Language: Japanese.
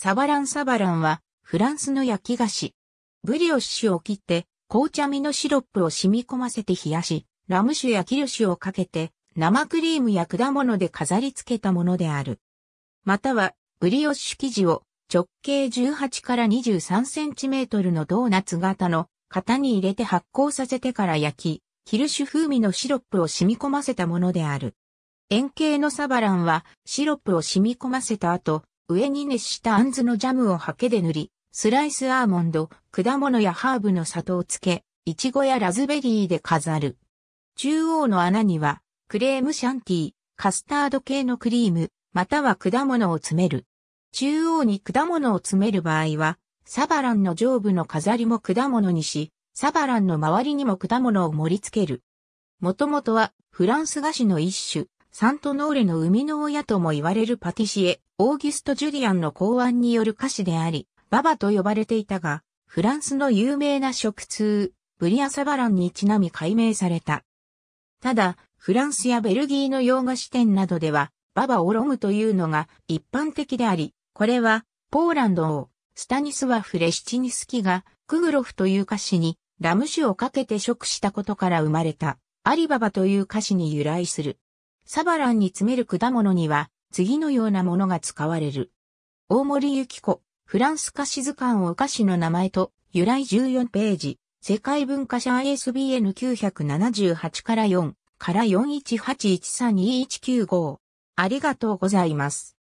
サバランサバランは、フランスの焼き菓子。ブリオッシュを切って、紅茶味のシロップを染み込ませて冷やし、ラム酒やキルシュをかけて、生クリームや果物で飾り付けたものである。または、ブリオッシュ生地を直径18から23センチメートルのドーナツ型の型に入れて発酵させてから焼き、キルシュ風味のシロップを染み込ませたものである。円形のサバランはシロップを染み込ませた後、上に熱したアンズのジャムをハケで塗り、スライスアーモンド、果物やハーブの砂糖つけ、イチゴやラズベリーで飾る。中央の穴には、クレームシャンティー、カスタード系のクリーム、または果物を詰める。中央に果物を詰める場合は、サバランの上部の飾りも果物にし、サバランの周りにも果物を盛り付ける。もともとはフランス菓子の一種、サントノーレの生みの親とも言われるパティシエ、オーギュスト・ジュリアンの考案による歌詞であり、ババと呼ばれていたが、フランスの有名な食通、ブリアサバランにちなみ改名された。ただ、フランスやベルギーの洋菓子店などでは、ババオロムというのが一般的であり、これは、ポーランド王、スタニスワフ・レシチニスキが、クグロフという歌詞に、ラム酒をかけて食したことから生まれた、アリババという歌詞に由来する。サバランに詰める果物には、次のようなものが使われる。大森幸子、フランス菓子図鑑お菓子の名前と、由来14ページ、世界文化社 ISBN978 から4、から41813219 5ありがとうございます。